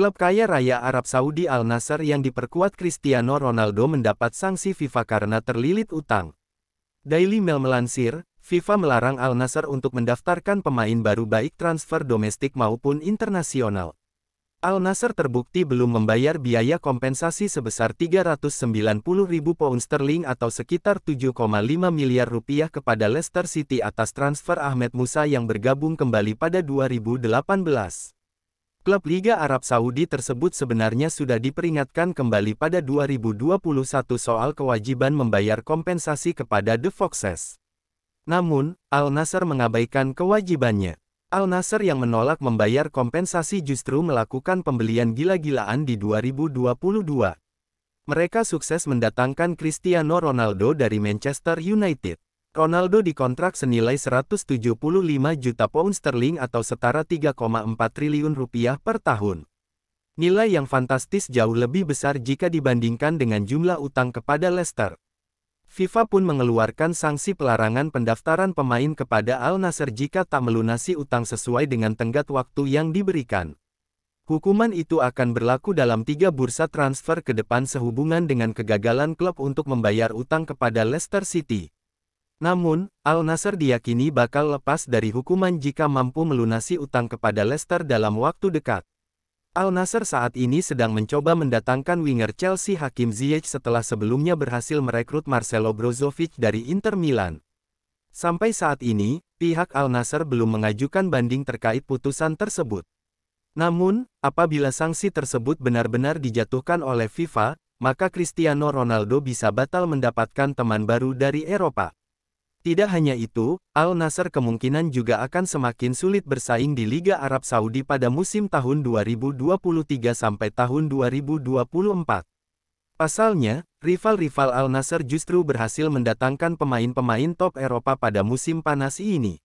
Klub kaya raya Arab Saudi Al Nassr yang diperkuat Cristiano Ronaldo mendapat sanksi FIFA karena terlilit utang. Daily Mail melansir, FIFA melarang Al Nassr untuk mendaftarkan pemain baru baik transfer domestik maupun internasional. Al Nassr terbukti belum membayar biaya kompensasi sebesar 390 ribu pound sterling atau sekitar 7,5 miliar rupiah kepada Leicester City atas transfer Ahmed Musa yang bergabung kembali pada 2018. Klub Liga Arab Saudi tersebut sebenarnya sudah diperingatkan kembali pada 2021 soal kewajiban membayar kompensasi kepada The Foxes. Namun, Al Nasser mengabaikan kewajibannya. Al Nasser yang menolak membayar kompensasi justru melakukan pembelian gila-gilaan di 2022. Mereka sukses mendatangkan Cristiano Ronaldo dari Manchester United. Ronaldo dikontrak senilai 175 juta pound sterling atau setara 3,4 triliun rupiah per tahun. Nilai yang fantastis jauh lebih besar jika dibandingkan dengan jumlah utang kepada Leicester. FIFA pun mengeluarkan sanksi pelarangan pendaftaran pemain kepada Al Nasser jika tak melunasi utang sesuai dengan tenggat waktu yang diberikan. Hukuman itu akan berlaku dalam tiga bursa transfer ke depan sehubungan dengan kegagalan klub untuk membayar utang kepada Leicester City. Namun, Al-Nasr diyakini bakal lepas dari hukuman jika mampu melunasi utang kepada Leicester dalam waktu dekat. Al-Nasr saat ini sedang mencoba mendatangkan winger Chelsea Hakim Ziyech setelah sebelumnya berhasil merekrut Marcelo Brozovic dari Inter Milan. Sampai saat ini, pihak Al-Nasr belum mengajukan banding terkait putusan tersebut. Namun, apabila sanksi tersebut benar-benar dijatuhkan oleh FIFA, maka Cristiano Ronaldo bisa batal mendapatkan teman baru dari Eropa. Tidak hanya itu, Al Nasser kemungkinan juga akan semakin sulit bersaing di Liga Arab Saudi pada musim tahun 2023 sampai tahun 2024. Pasalnya, rival-rival Al Nasser justru berhasil mendatangkan pemain-pemain top Eropa pada musim panas ini.